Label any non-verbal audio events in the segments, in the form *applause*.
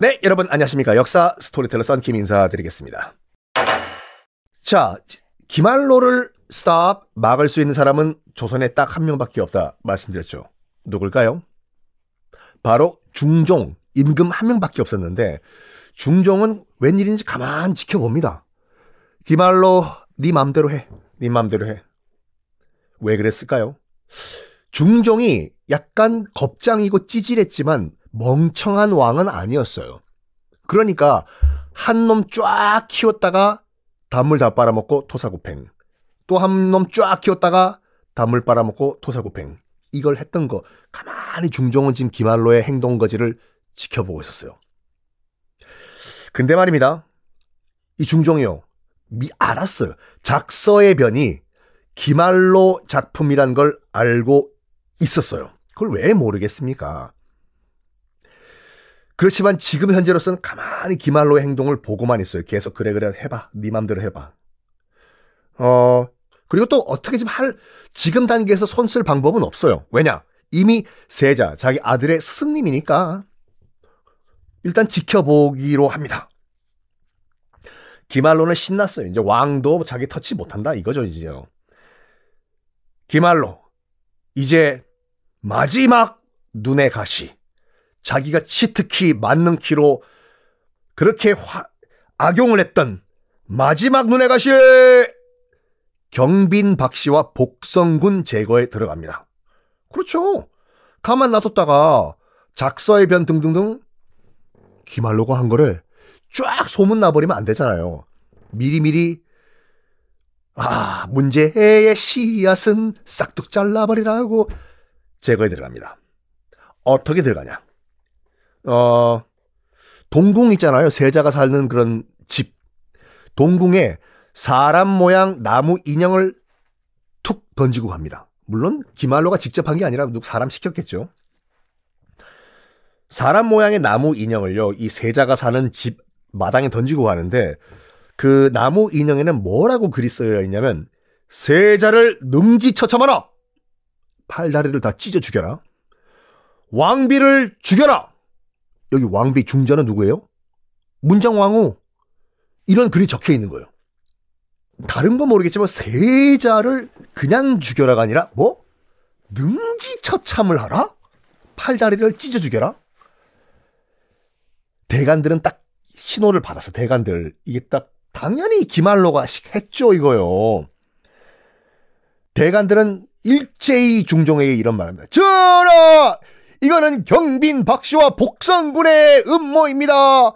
네, 여러분 안녕하십니까. 역사 스토리텔러 썬킴 인사드리겠습니다. 자, 기말로를 스탑 막을 수 있는 사람은 조선에 딱 한 명밖에 없다 말씀드렸죠. 누굴까요? 바로 중종 임금 한 명밖에 없었는데 중종은 웬일인지 가만 지켜봅니다. 기말로 네 맘대로 해. 네 맘대로 해. 왜 그랬을까요? 중종이 약간 겁장이고 찌질했지만 멍청한 왕은 아니었어요. 그러니까 한 놈 쫙 키웠다가 단물 다 빨아먹고 토사구팽. 또 한 놈 쫙 키웠다가 단물 빨아먹고 토사구팽. 이걸 했던 거 가만히 중종은 지금 기말로의 행동거지를 지켜보고 있었어요. 근데 말입니다. 이 중종이요. 미 알았어요. 작서의 변이 기말로 작품이란 걸 알고 있었어요. 그걸 왜 모르겠습니까? 그렇지만 지금 현재로서는 가만히 기말로의 행동을 보고만 있어요. 계속 그래 그래 해봐. 네 맘대로 해봐. 어 그리고 또 어떻게 지금 할 지금 단계에서 손쓸 방법은 없어요. 왜냐 이미 세자 자기 아들의 스승님이니까 일단 지켜보기로 합니다. 기말로는 신났어요. 이제 왕도 자기 터치 못한다 이거죠 이제요. 기말로 이제 마지막 눈의 가시. 자기가 치트키 맞는 키로 그렇게 화, 악용을 했던 마지막 눈의 가시 경빈 박 씨와 복성군 제거에 들어갑니다. 그렇죠. 가만 놔뒀다가 작서의 변 등등등 기말로가 한 거를 쫙 소문나버리면 안 되잖아요. 미리미리 아, 문제의 씨앗은 싹둑 잘라버리라고 제거에 들어갑니다. 어떻게 들어가냐? 어, 동궁 있잖아요. 세자가 사는 그런 집. 동궁에 사람 모양 나무 인형을 툭 던지고 갑니다. 물론 기말로가 직접 한 게 아니라 누구 사람 시켰겠죠. 사람 모양의 나무 인형을요. 이 세자가 사는 집 마당에 던지고 가는데 그 나무 인형에는 뭐라고 글이 쓰여 있냐면 세자를 능지처참하라 팔다리를 다 찢어 죽여라. 왕비를 죽여라. 여기 왕비 중자는 누구예요? 문정왕후. 이런 글이 적혀 있는 거예요. 다른 건 모르겠지만 세자를 그냥 죽여라가 아니라 뭐? 능지처참을 하라? 팔다리를 찢어 죽여라? 대간들은 딱 신호를 받아서 대간들 이게 딱 당연히 기말로가 했죠 이거요. 대관들은 일제히 중종에게 이런 말합니다. 전하! 이거는 경빈 박씨와 복성군의 음모입니다.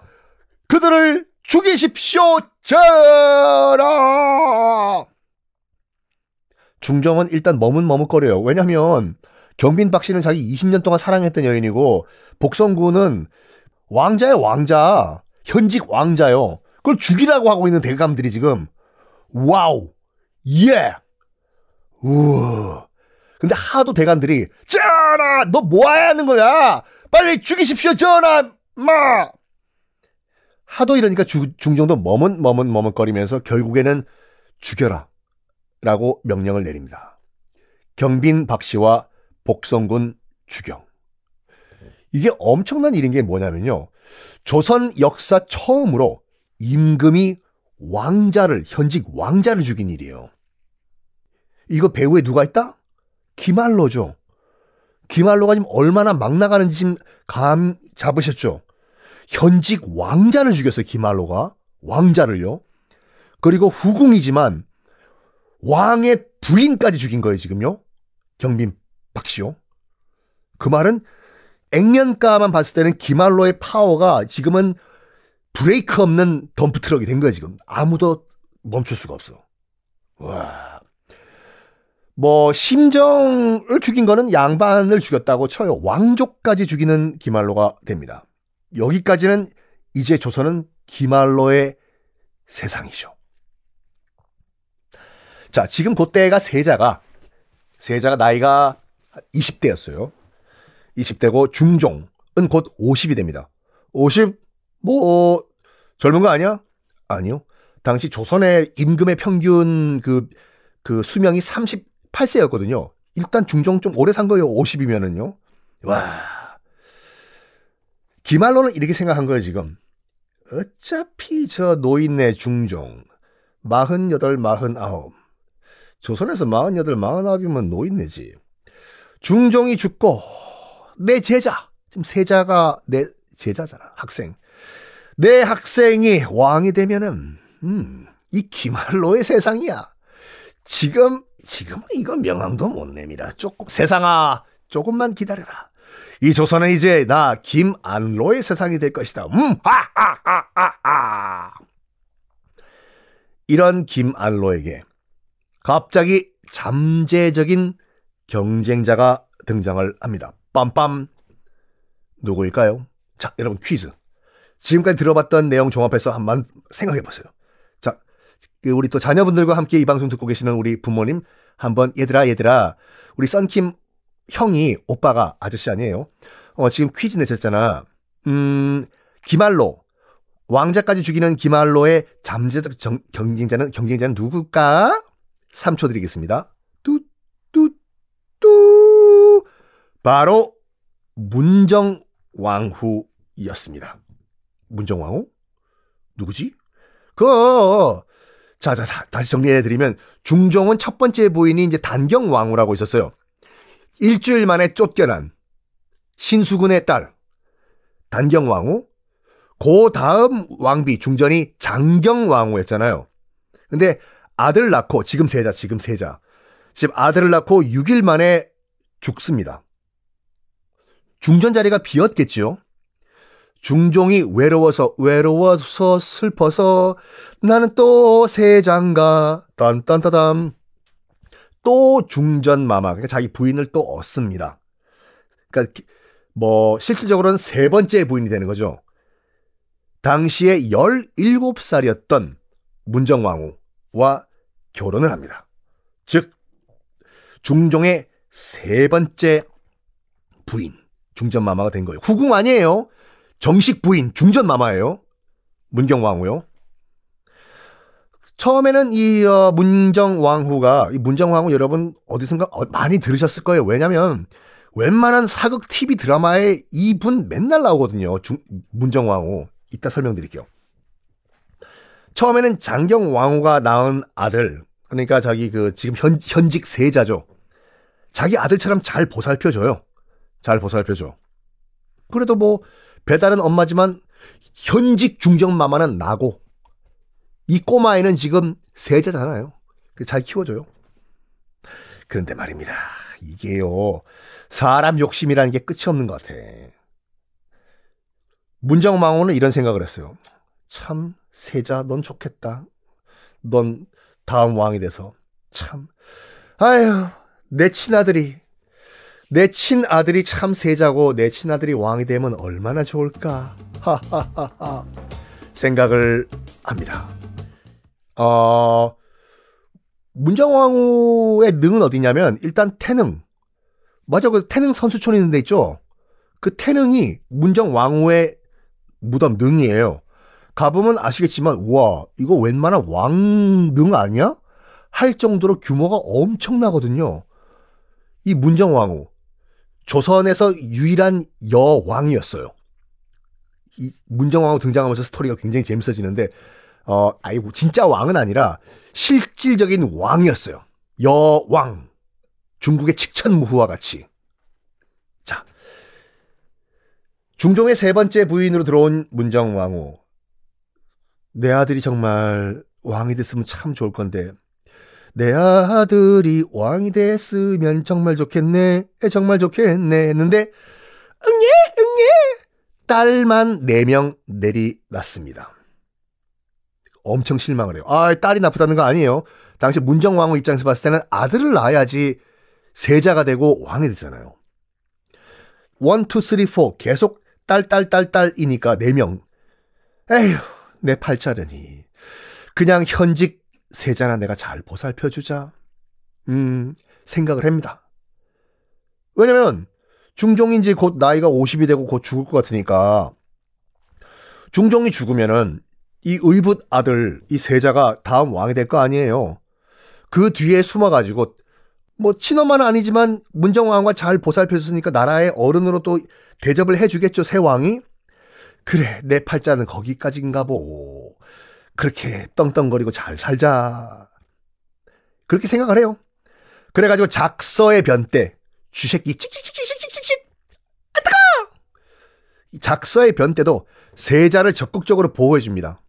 그들을 죽이십시오, 전하! 중종은 일단 머뭇머뭇거려요. 왜냐면 경빈 박씨는 자기 20년 동안 사랑했던 여인이고 복성군은 왕자의 왕자, 현직 왕자요. 그걸 죽이라고 하고 있는 대감들이 지금 와우 예 우와 근데 하도 대감들이 전하 너 뭐야 하는 거야 빨리 죽이십시오 전하 마 하도 이러니까 주, 중종도 머문머문 머뭇거리면서 결국에는 죽여라 라고 명령을 내립니다. 경빈 박씨와 복성군 주경. 이게 엄청난 일인 게 뭐냐면요. 조선 역사 처음으로 임금이 왕자를 현직 왕자를 죽인 일이에요. 이거 배후에 누가 있다? 기말로죠. 기말로가 지금 얼마나 막 나가는지 지금 감 잡으셨죠? 현직 왕자를 죽였어요. 기말로가 왕자를요. 그리고 후궁이지만 왕의 부인까지 죽인 거예요. 지금요. 경빈 박씨요. 그 말은 액면가만 봤을 때는 기말로의 파워가 지금은 브레이크 없는 덤프 트럭이 된 거야 지금. 아무도 멈출 수가 없어. 와. 뭐 심정을 죽인 거는 양반을 죽였다고 쳐요. 왕족까지 죽이는 기말로가 됩니다. 여기까지는 이제 조선은 기말로의 세상이죠. 자, 지금 그때가 세자가 세자가 나이가 20대였어요. 20대고 중종은 곧 50이 됩니다. 50뭐 젊은 거 아니야? 아니요. 당시 조선의 임금의 평균 그, 그 수명이 38세였거든요. 일단 중종 좀 오래 산 거예요. 50이면은요. 와. 기말로는 이렇게 생각한 거예요, 지금. 어차피 저 노인네 중종. 48, 49. 조선에서 48, 49이면 노인네지. 중종이 죽고, 내 제자. 지금 세자가 내 제자잖아. 학생. 내 학생이 왕이 되면은 음, 이 기말로의 세상이야. 지금 지금은 이건 명함도 못 내밀어. 조금 세상아 조금만 기다려라. 이 조선은 이제 나 김안로의 세상이 될 것이다. 음, 하하하하하. 아, 아, 아, 이런 김안로에게 갑자기 잠재적인 경쟁자가 등장을 합니다. 빰빰 누구일까요? 자, 여러분 퀴즈. 지금까지 들어봤던 내용 종합해서 한번 생각해 보세요. 자, 그 우리 또 자녀분들과 함께 이 방송 듣고 계시는 우리 부모님 한번 얘들아 얘들아 우리 썬킴 형이 오빠가 아저씨 아니에요. 어, 지금 퀴즈 내셨잖아. 음, 기말로 왕자까지 죽이는 기말로의 잠재적 정, 경쟁자는 경쟁자는 누굴까? 3초 드리겠습니다. 뚜 뚜 뚜 바로 문정왕후였습니다. 문정왕후? 누구지? 그, 자, 자, 자, 다시 정리해드리면, 중종은 첫 번째 부인이 이제 단경왕후라고 있었어요. 일주일 만에 쫓겨난 신수군의 딸, 단경왕후. 그 다음 왕비, 중전이 장경왕후였잖아요. 근데 아들 낳고, 지금 세자, 지금 세자. 지금 아들을 낳고 6일 만에 죽습니다. 중전 자리가 비었겠지요? 중종이 외로워서 외로워서 슬퍼서 나는 또 세장가 딴딴따담 또 중전마마 그러니까 자기 부인을 또 얻습니다. 그러니까 뭐 실질적으로는 세 번째 부인이 되는 거죠. 당시에 17살이었던 문정왕후와 결혼을 합니다. 즉 중종의 세 번째 부인 중전마마가 된 거예요. 후궁 아니에요. 정식 부인 중전 마마예요. 문경왕후요. 처음에는 이 어, 문정왕후가 이 문정왕후 여러분 어디선가 어, 많이 들으셨을 거예요. 왜냐면 웬만한 사극 TV 드라마에 이분 맨날 나오거든요. 중, 문정왕후. 이따 설명드릴게요. 처음에는 장경왕후가 낳은 아들, 그러니까 자기 그 지금 현, 현직 세자죠. 자기 아들처럼 잘 보살펴줘요. 잘 보살펴줘. 그래도 뭐 배달은 엄마지만 현직 중정 마마는 나고 이 꼬마애는 지금 세자잖아요. 잘 키워줘요. 그런데 말입니다. 이게요. 사람 욕심이라는 게 끝이 없는 것 같아. 문정망호는 이런 생각을 했어요. 참 세자 넌 좋겠다. 넌 다음 왕이 돼서 참 아휴 내 친아들이 내 친아들이 참세자고 내 친아들이 왕이 되면 얼마나 좋을까. 하하하하. 생각을 합니다. 어, 문정왕후의 능은 어디냐면 일단 태능. 맞아, 그 태능 선수촌 있는 데 있죠? 그 태능이 문정왕후의 무덤 능이에요. 가보면 아시겠지만, 우와, 이거 웬만한 왕능 아니야? 할 정도로 규모가 엄청나거든요. 이 문정왕후. 조선에서 유일한 여왕이었어요. 이 문정왕후 등장하면서 스토리가 굉장히 재밌어지는데 어 아이고 진짜 왕은 아니라 실질적인 왕이었어요. 여왕. 중국의 칙천무후와 같이. 자. 중종의 세 번째 부인으로 들어온 문정왕후. 내 아들이 정말 왕이 됐으면 참 좋을 건데 내 아들이 왕이 됐으면 정말 좋겠네, 정말 좋겠네 했는데, 응예, 응예! 딸만 4명 내리놨습니다. 엄청 실망을 해요. 아, 딸이 나쁘다는 거 아니에요. 당시 문정왕후 입장에서 봤을 때는 아들을 낳아야지 세자가 되고 왕이 되잖아요. 1, 2, 3, 4 계속 딸, 딸, 딸, 딸이니까 4명. 에휴, 내 팔자르니. 그냥 현직 세자나 내가 잘 보살펴주자. 음, 생각을 합니다. 왜냐면, 중종인지 곧 나이가 50이 되고 곧 죽을 것 같으니까, 중종이 죽으면은, 이 의붓 아들, 이 세자가 다음 왕이 될 거 아니에요. 그 뒤에 숨어가지고, 뭐, 친엄만 아니지만, 문정왕과 잘 보살펴줬으니까 나라의 어른으로 또 대접을 해주겠죠, 세 왕이? 그래, 내 팔자는 거기까지인가 보. 그렇게 떵떵거리고 잘 살자. 그렇게 생각을 해요. 그래가지고 작서의 변때 쥐새끼 찍찍찍찍찍찍찍 안타까! 작서의 변때도 세자를 적극적으로 보호해줍니다.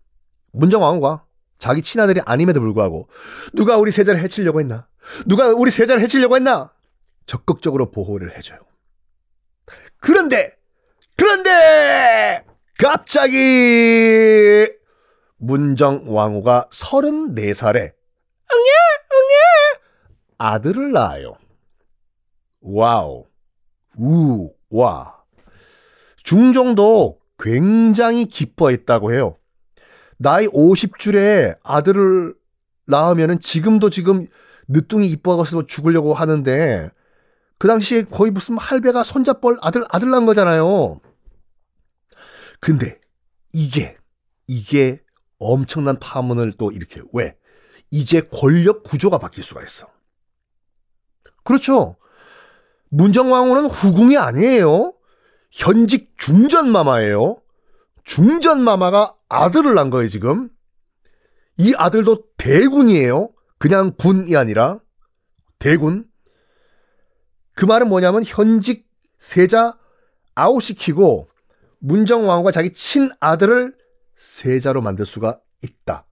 문정왕후가 자기 친아들이 아님에도 불구하고 누가 우리 세자를 해치려고 했나? 누가 우리 세자를 해치려고 했나? 적극적으로 보호를 해줘요. 그런데 그런데 갑자기 문정 왕후가 34살에 응애 응애 아들을 낳아요. 와우 우와 중종도 굉장히 기뻐했다고 해요. 나이 50줄에 아들을 낳으면 지금도 지금 늦둥이 이뻐가서 죽으려고 하는데 그 당시에 거의 무슨 할배가 손잡벌 아들 아들 낳은 거잖아요. 근데 이게 이게 엄청난 파문을 또 일으켜요. 왜? 이제 권력 구조가 바뀔 수가 있어. 그렇죠. 문정왕후는 후궁이 아니에요. 현직 중전마마예요. 중전마마가 아들을 낳은 거예요, 지금. 이 아들도 대군이에요. 그냥 군이 아니라 대군. 그 말은 뭐냐면 현직 세자 아웃시키고 문정왕후가 자기 친아들을 세자로 만들 수가 있다.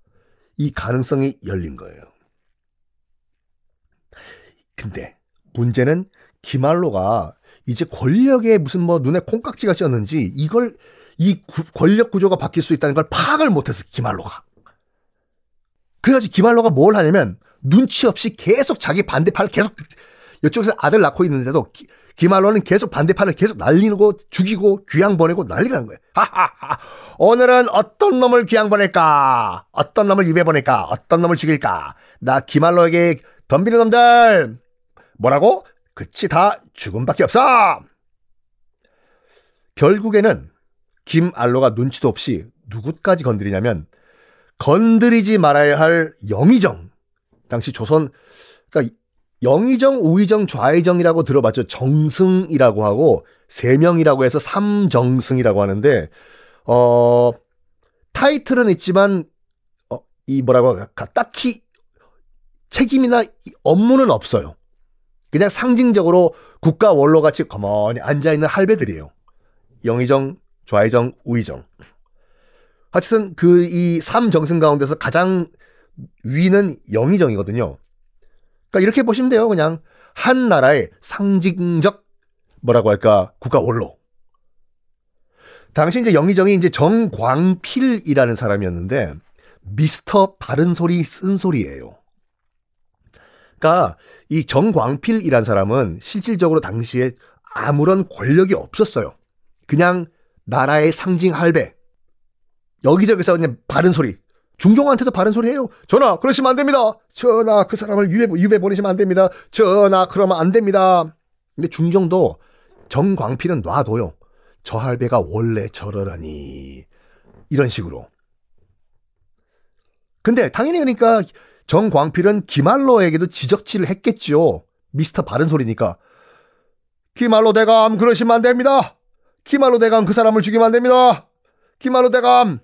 이 가능성이 열린 거예요. 근데 문제는 기말로가 이제 권력에 무슨 뭐 눈에 콩깍지가 꼈는지 이걸 이 구, 권력 구조가 바뀔 수 있다는 걸 파악을 못해서 기말로가. 그래가지고 기말로가 뭘 하냐면 눈치 없이 계속 자기 반대팔을 계속 이쪽에서 아들 낳고 있는데도 기, 기말로는 계속 반대판을 계속 날리고 죽이고 귀양 보내고 난리가 난 거예요. 하하하. 오늘은 어떤 놈을 귀양 보낼까? 어떤 놈을 입에 보낼까? 어떤 놈을 죽일까? 나 기말로에게 덤비는 놈들! 뭐라고? 그치 다 죽음밖에 없어! 결국에는 김알로가 눈치도 없이 누구까지 건드리냐면 건드리지 말아야 할 영의정. 당시 조선, 그러니까 영의정, 우의정, 좌의정이라고 들어봤죠. 정승이라고 하고 세 명이라고 해서 삼정승이라고 하는데 어 타이틀은 있지만 어, 이 뭐라고 할까 딱히 책임이나 업무는 없어요. 그냥 상징적으로 국가 원로 같이 가만히 앉아 있는 할배들이에요. 영의정, 좌의정, 우의정. 하여튼 그 이 삼정승 가운데서 가장 위는 영의정이거든요. 그러니까 이렇게 보시면 돼요. 그냥 한 나라의 상징적 뭐라고 할까 국가 원로. 당시 이제 영의정이 이제 정광필이라는 사람이었는데 미스터 바른 소리 쓴 소리예요. 그러니까 이 정광필이란 사람은 실질적으로 당시에 아무런 권력이 없었어요. 그냥 나라의 상징 할배. 여기저기서 그냥 바른 소리 중종한테도 바른 소리 해요. 전하, 그러시면 안 됩니다. 전하, 그 사람을 유배, 유배 보내시면 안 됩니다. 전하, 그러면 안 됩니다. 근데 중종도 정광필은 놔둬요. 저할배가 원래 저러라니. 이런 식으로. 근데 당연히 그러니까 정광필은 김할로에게도 지적질을 했겠지요. 미스터 바른 소리니까. 김할로 대감, 그러시면 안 됩니다. 김할로 대감, 그 사람을 죽이면 안 됩니다. 김할로 대감,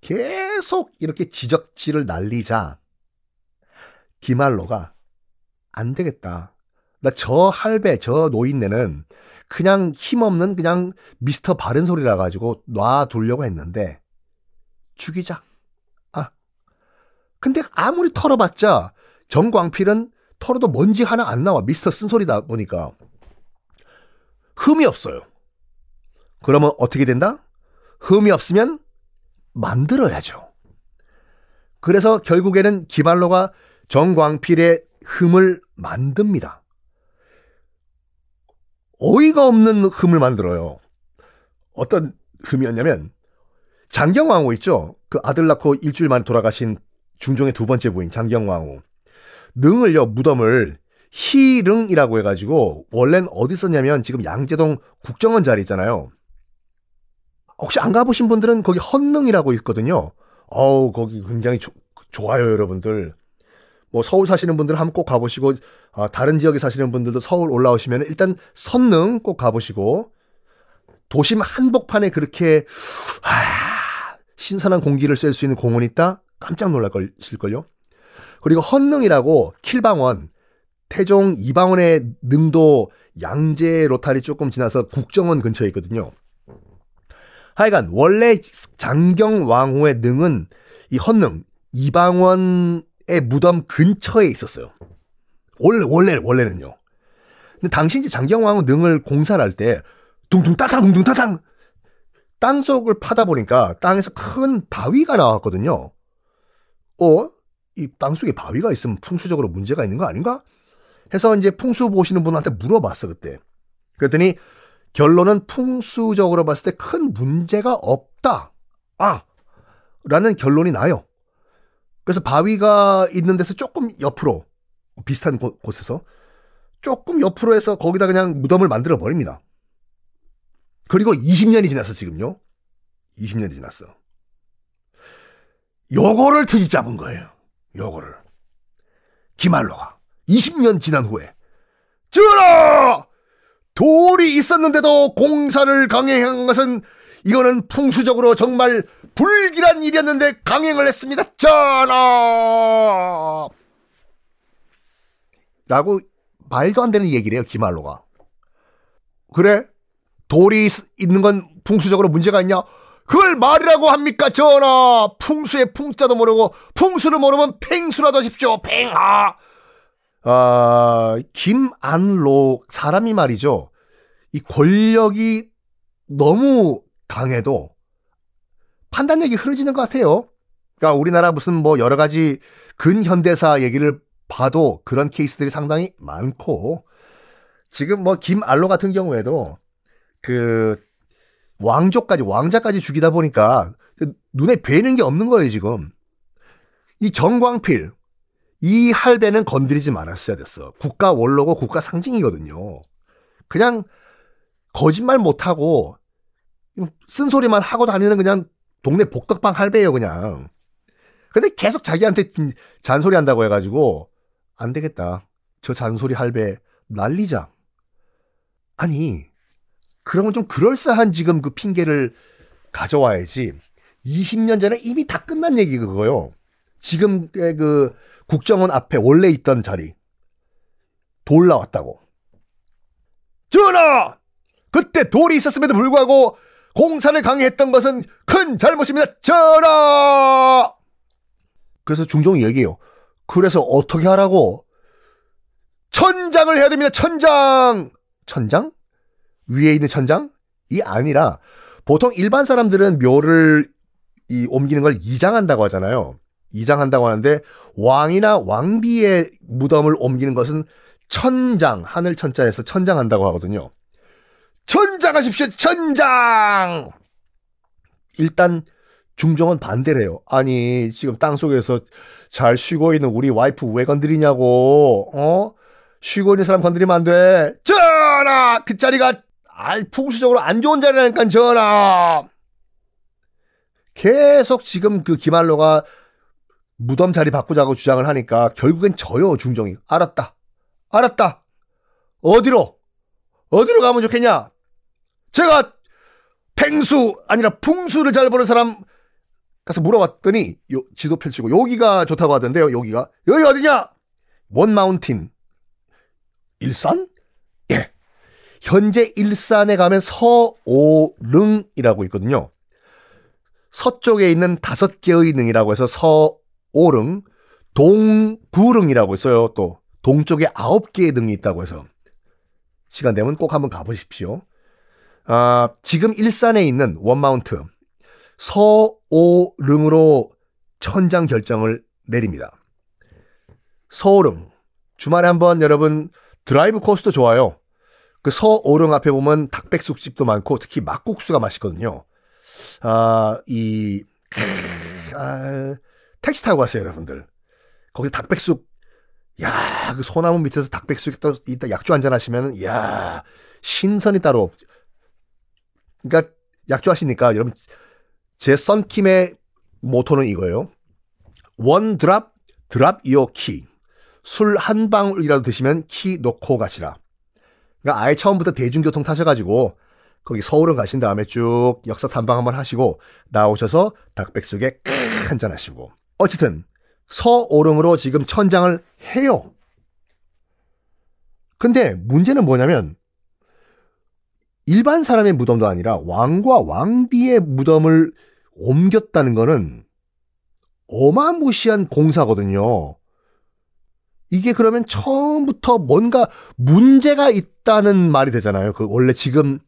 개 계속 이렇게 지적질을 날리자 기말로가안 되겠다. 나저 그러니까 할배, 저 노인네는 그냥 힘없는 그냥 미스터 바른 소리라 가지고 놔두려고 했는데 죽이자. 아. 근데 아무리 털어봤자 정광필은 털어도 먼지 하나 안 나와. 미스터 쓴소리다 보니까. 흠이 없어요. 그러면 어떻게 된다? 흠이 없으면 만들어야죠. 그래서 결국에는 기발로가 정광필의 흠을 만듭니다. 어이가 없는 흠을 만들어요. 어떤 흠이었냐면 장경왕후 있죠. 그 아들 낳고 일주일 만에 돌아가신 중종의 두 번째 부인 장경왕후. 능을요 무덤을 희릉이라고 해가지고 원래는 어디 있었냐면 지금 양재동 국정원 자리 있잖아요. 혹시 안 가보신 분들은 거기 헌릉이라고 있거든요. 어우 거기 굉장히 조, 좋아요 여러분들. 뭐 서울 사시는 분들은 한번 꼭 가보시고 아, 다른 지역에 사시는 분들도 서울 올라오시면 일단 선릉 꼭 가보시고 도심 한복판에 그렇게 아, 신선한 공기를 쐴 수 있는 공원 이 있다 깜짝 놀랄걸실걸요. 그리고 헌릉이라고 킬방원 태종 이방원의 능도 양재 로탈이 조금 지나서 국정원 근처에 있거든요. 하여간 원래 장경왕후의 능은 이 헌능 이방원의 무덤 근처에 있었어요. 원래 원래 원래는요. 근데 당시 이제 장경왕후 능을 공사할 때 둥둥 따탕 둥둥 따탕 땅 속을 파다 보니까 땅에서 큰 바위가 나왔거든요. 어? 이 땅 속에 바위가 있으면 풍수적으로 문제가 있는 거 아닌가? 해서 이제 풍수 보시는 분한테 물어봤어 그때. 그랬더니 결론은 풍수적으로 봤을 때 큰 문제가 없다. 아! 라는 결론이 나요. 그래서 바위가 있는 데서 조금 옆으로, 비슷한 곳, 에서 조금 옆으로 해서 거기다 그냥 무덤을 만들어 버립니다. 그리고 20년이 지났어, 지금요. 20년이 지났어. 요거를 트집 잡은 거예요. 요거를. 기말로가 20년 지난 후에, 저라! 돌이 있었는데도 공사를 강행한 것은 이거는 풍수적으로 정말 불길한 일이었는데 강행을 했습니다. 전하! 라고 말도 안 되는 얘기래요, 기말로가. 그래? 돌이 있는 건 풍수적으로 문제가 있냐? 그걸 말이라고 합니까, 전하? 풍수의 풍자도 모르고, 풍수를 모르면 팽수라도 하십시오, 팽하! 아, 김안로 사람이 말이죠. 이 권력이 너무 강해도 판단력이 흐려지는 것 같아요. 그러니까 우리나라 무슨 뭐 여러 가지 근현대사 얘기를 봐도 그런 케이스들이 상당히 많고 지금 뭐 김알로 같은 경우에도 그 왕족까지 왕자까지 죽이다 보니까 눈에 뵈는 게 없는 거예요 지금 이 정광필 이 할배는 건드리지 말았어야 됐어. 국가 원로고 국가 상징이거든요. 그냥 거짓말 못하고 쓴소리만 하고 다니는 그냥 동네 복덕방 할배예요 그냥. 근데 계속 자기한테 잔소리 한다고 해가지고 안 되겠다. 저 잔소리 할배 날리자 아니 그러면 좀 그럴싸한 지금 그 핑계를 가져와야지. 20년 전에 이미 다 끝난 얘기 그거요. 지금의 그 국정원 앞에 원래 있던 자리 돌 나왔다고. 전하! 그때 돌이 있었음에도 불구하고 공산을 강요했던 것은 큰 잘못입니다. 전하! 그래서 중종이 얘기해요. 그래서 어떻게 하라고? 천장을 해야 됩니다. 천장! 천장? 위에 있는 천장이 아니라 보통 일반 사람들은 묘를 이 옮기는 걸 이장한다고 하잖아요. 이장한다고 하는데 왕이나 왕비의 무덤을 옮기는 것은 천장, 하늘 천자에서 천장한다고 하거든요. 천장하십시오, 천장! 일단 중종은 반대래요. 아니, 지금 땅 속에서 잘 쉬고 있는 우리 와이프 왜 건드리냐고, 어? 쉬고 있는 사람 건드리면 안 돼. 전하! 그 자리가 아알 풍수적으로 안 좋은 자리라니까, 전하! 계속 지금 그 기말로가 무덤 자리 바꾸자고 주장을 하니까 결국엔 저요 중정이 알았다 알았다 어디로 어디로 가면 좋겠냐 제가 펭수 아니라 풍수를 잘 보는 사람 가서 물어봤더니 요, 지도 펼치고 여기가 좋다고 하던데요 여기가 여기 어디냐 원 마운틴 일산 예 현재 일산에 가면 서오릉이라고 있거든요. 서쪽에 있는 다섯 개의 능이라고 해서 서 오릉, 동구릉이라고 있어요. 또 동쪽에 아홉 개의 등이 있다고 해서 시간 되면 꼭 한번 가보십시오. 아, 지금 일산에 있는 원마운트 서오릉으로 천장 결정을 내립니다. 서오릉 주말에 한번 여러분 드라이브 코스도 좋아요. 그 서오릉 앞에 보면 닭백숙집도 많고 특히 막국수가 맛있거든요. 아, 이 크, 아, 택시 타고 갔어요, 여러분들. 거기 서 닭백숙, 야, 그 소나무 밑에서 닭백숙 또 이따 약주 한 잔 하시면은, 야, 신선이 따로 없. 그러니까 약주 하시니까 여러분 제 썬킴의 모토는 이거예요. 원 드랍 드랍 이어 키. 술 한 방울이라도 드시면 키 놓고 가시라. 그러니까 아예 처음부터 대중교통 타셔가지고 거기 서울은 가신 다음에 쭉 역사 탐방 한 번 하시고 나오셔서 닭백숙에 한잔 하시고 어쨌든 서오름으로 지금 천장을 해요. 근데 문제는 뭐냐면 일반 사람의 무덤도 아니라 왕과 왕비의 무덤을 옮겼다는 거는 어마무시한 공사거든요. 이게 그러면 처음부터 뭔가 문제가 있다는 말이 되잖아요. 그 원래 지금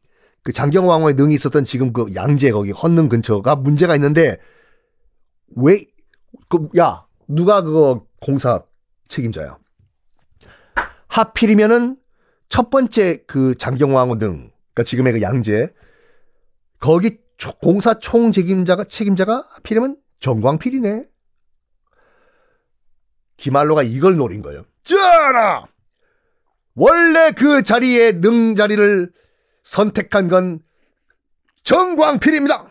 그 장경왕후의 능이 있었던 지금 그 양재 거기 헌릉 근처가 문제가 있는데 왜 그, 야, 누가 그거 공사 책임자야? 하필이면은 첫 번째 그 장경왕후 등, 그러니까 지금의 그 양재, 거기 초, 공사 총 책임자가, 책임자가 하필이면 정광필이네. 김알로가 이걸 노린 거예요. 쩌라! 원래 그 자리에 능자리를 선택한 건 정광필입니다.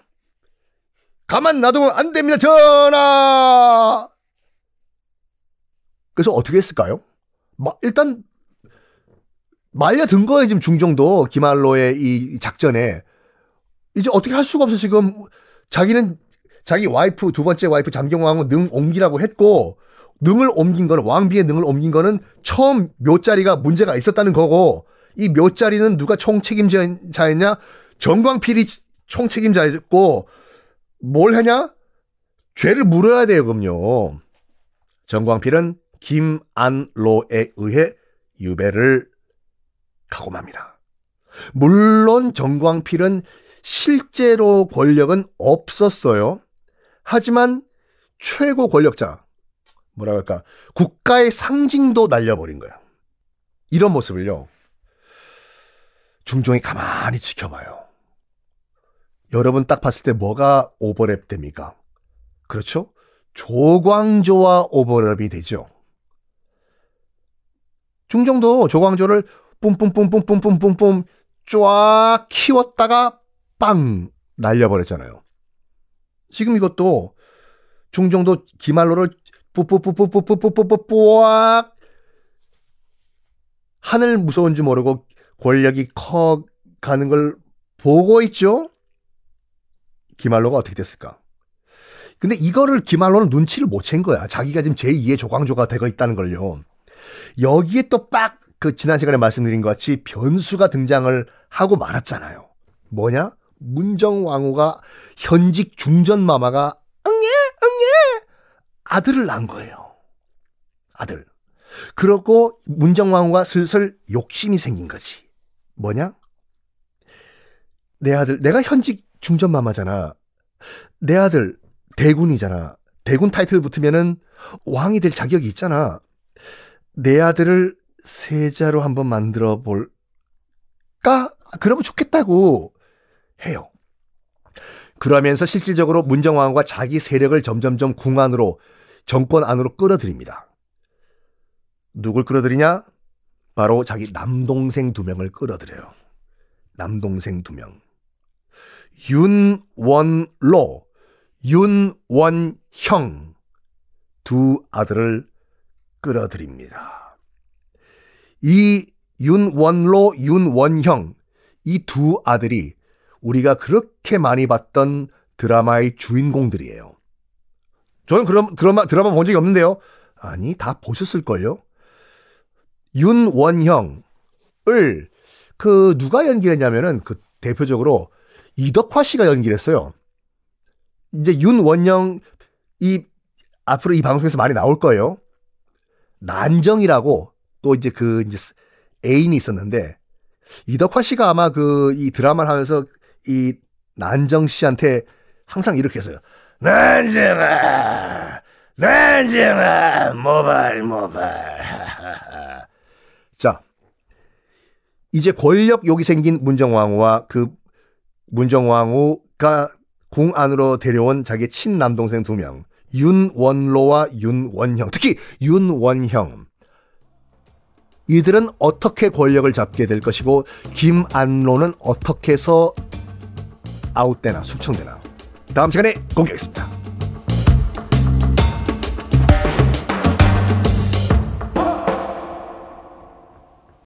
가만 놔두면 안 됩니다, 전하! 그래서 어떻게 했을까요? 마, 일단, 말려든 거예요, 지금 중정도. 기말로의이 작전에. 이제 어떻게 할 수가 없어, 지금. 자기는, 자기 와이프, 두 번째 와이프 장경왕후 능 옮기라고 했고, 능을 옮긴 거는, 왕비의 능을 옮긴 거는 처음 묘자리가 문제가 있었다는 거고, 이 묘자리는 누가 총책임자였냐? 정광필이 총책임자였고, 뭘 하냐? 죄를 물어야 돼요, 그럼요. 정광필은 김안로에 의해 유배를 가고맙니다. 물론 정광필은 실제로 권력은 없었어요. 하지만 최고 권력자, 뭐라 할까, 국가의 상징도 날려버린 거예요 이런 모습을요, 중종이 가만히 지켜봐요. 여러분 딱 봤을 때 뭐가 오버랩 됩니까? 그렇죠? 조광조와 오버랩이 되죠. 중정도 조광조를 뿜뿜뿜뿜뿜뿜뿜쫙 키웠다가 빵 날려버렸잖아요. 지금 이것도 중정도 기말로를 뿌뿌뿌뿌뿌뿌뿌뿌뿌뿌악 하늘 무서운지 모르고 권력이 커 가는 걸 보고 있죠. 김할로가 어떻게 됐을까? 근데 이거를 김할로는 눈치를 못 챈 거야. 자기가 지금 제2의 조광조가 되고 있다는 걸요. 여기에 또 빡 그 지난 시간에 말씀드린 것 같이 변수가 등장을 하고 말았잖아요. 뭐냐? 문정왕후가 현직 중전마마가 응예 응예 아들을 낳은 거예요. 아들. 그렇고 문정왕후가 슬슬 욕심이 생긴 거지. 뭐냐? 내 아들, 내가 현직 중전마마잖아. 내 아들 대군이잖아. 대군 타이틀 붙으면은 왕이 될 자격이 있잖아. 내 아들을 세자로 한번 만들어 볼까? 그러면 좋겠다고 해요. 그러면서 실질적으로 문정왕후가 자기 세력을 점점점 궁 안으로 정권 안으로 끌어들입니다. 누굴 끌어들이냐? 바로 자기 남동생 두 명을 끌어들여요. 남동생 두 명. 윤원로, 윤원형 두 아들을 끌어들입니다. 이 윤원로, 윤원형 이 두 아들이 우리가 그렇게 많이 봤던 드라마의 주인공들이에요. 저는 그럼 드라마 드라마 본 적이 없는데요. 아니 다 보셨을걸요. 윤원형을 그 누가 연기했냐면은 그 대표적으로 이덕화 씨가 연기했어요. 이제 윤원영 이 앞으로 이 방송에서 많이 나올 거예요. 난정이라고 또 이제 그 이제 애인이 있었는데 이덕화 씨가 아마 그 이 드라마를 하면서 이 난정 씨한테 항상 이렇게 했어요. 난정아, 난정아, 모발 모발. *laughs* 자, 이제 권력 욕이 생긴 문정왕후와 그 문정왕후가 궁 안으로 데려온 자기 친남동생 두 명, 윤원로와 윤원형, 특히 윤원형. 이들은 어떻게 권력을 잡게 될 것이고 김안로는 어떻게 해서 아웃되나 숙청되나 다음 시간에 공개하겠습니다.